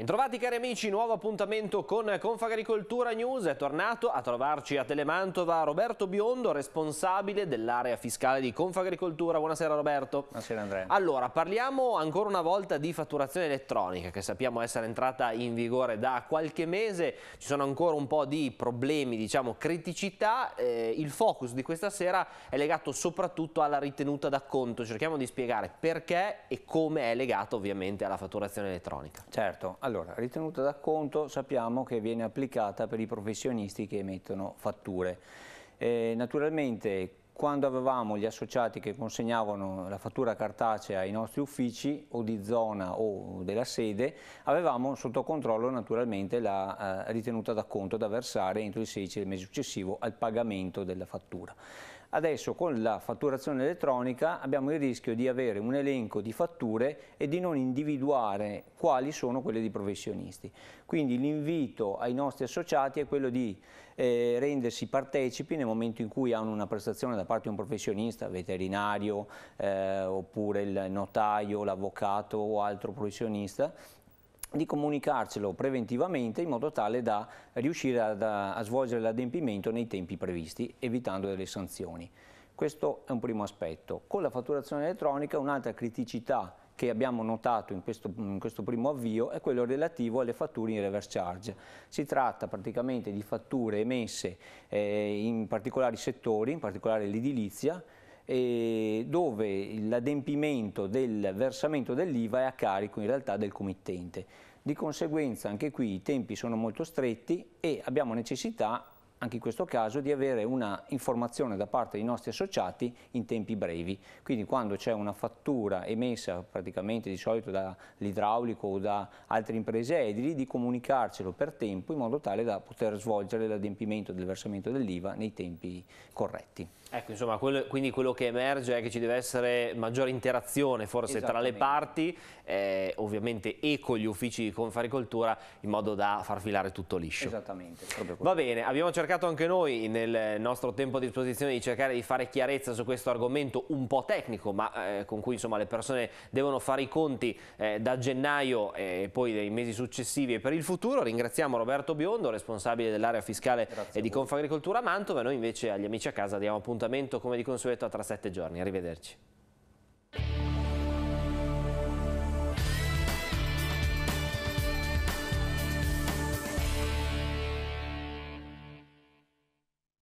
Bentrovati cari amici, nuovo appuntamento con Confagricoltura News. È tornato a trovarci a Telemantova Roberto Biondo, responsabile dell'area fiscale di Confagricoltura. Buonasera Roberto. Buonasera Andrea. Allora, parliamo ancora una volta di fatturazione elettronica che sappiamo essere entrata in vigore da qualche mese. Ci sono ancora un po' di problemi, diciamo criticità. Eh, il focus di questa sera è legato soprattutto alla ritenuta d'acconto, Cerchiamo di spiegare perché e come è legato ovviamente alla fatturazione elettronica. Certo. Allora, ritenuta d'acconto sappiamo che viene applicata per i professionisti che emettono fatture. Eh, naturalmente quando avevamo gli associati che consegnavano la fattura cartacea ai nostri uffici o di zona o della sede, avevamo sotto controllo naturalmente la eh, ritenuta d'acconto da versare entro il 16 del mese successivo al pagamento della fattura. Adesso con la fatturazione elettronica abbiamo il rischio di avere un elenco di fatture e di non individuare quali sono quelle di professionisti. Quindi l'invito ai nostri associati è quello di eh, rendersi partecipi nel momento in cui hanno una prestazione da parte di un professionista, veterinario eh, oppure il notaio, l'avvocato o altro professionista di comunicarcelo preventivamente in modo tale da riuscire ad, a svolgere l'adempimento nei tempi previsti, evitando delle sanzioni. Questo è un primo aspetto. Con la fatturazione elettronica un'altra criticità che abbiamo notato in questo, in questo, primo avvio è quello relativo alle fatture in reverse charge. Si tratta praticamente di fatture emesse eh, in particolari settori, in particolare l'edilizia, eh, dove l'adempimento del versamento dell'IVA è a carico in realtà del committente. Di conseguenza anche qui i tempi sono molto stretti e abbiamo necessità anche in questo caso, di avere una informazione da parte dei nostri associati in tempi brevi. Quindi quando c'è una fattura emessa praticamente di solito dall'idraulico o da altre imprese edili, di comunicarcelo per tempo in modo tale da poter svolgere l'adempimento del versamento dell'IVA nei tempi corretti. Ecco, insomma, quello, quindi quello che emerge è che ci deve essere maggiore interazione forse tra le parti, eh, ovviamente e con gli uffici di Confaricoltura, in modo da far filare tutto liscio. Esattamente. Va bene, abbiamo cercato cercato anche noi nel nostro tempo a disposizione di cercare di fare chiarezza su questo argomento un po' tecnico ma eh, con cui insomma, le persone devono fare i conti eh, da gennaio e poi dei mesi successivi e per il futuro. Ringraziamo Roberto Biondo, responsabile dell'area fiscale e di Confagricoltura Mantova e noi invece agli amici a casa diamo appuntamento come di consueto tra sette giorni. Arrivederci.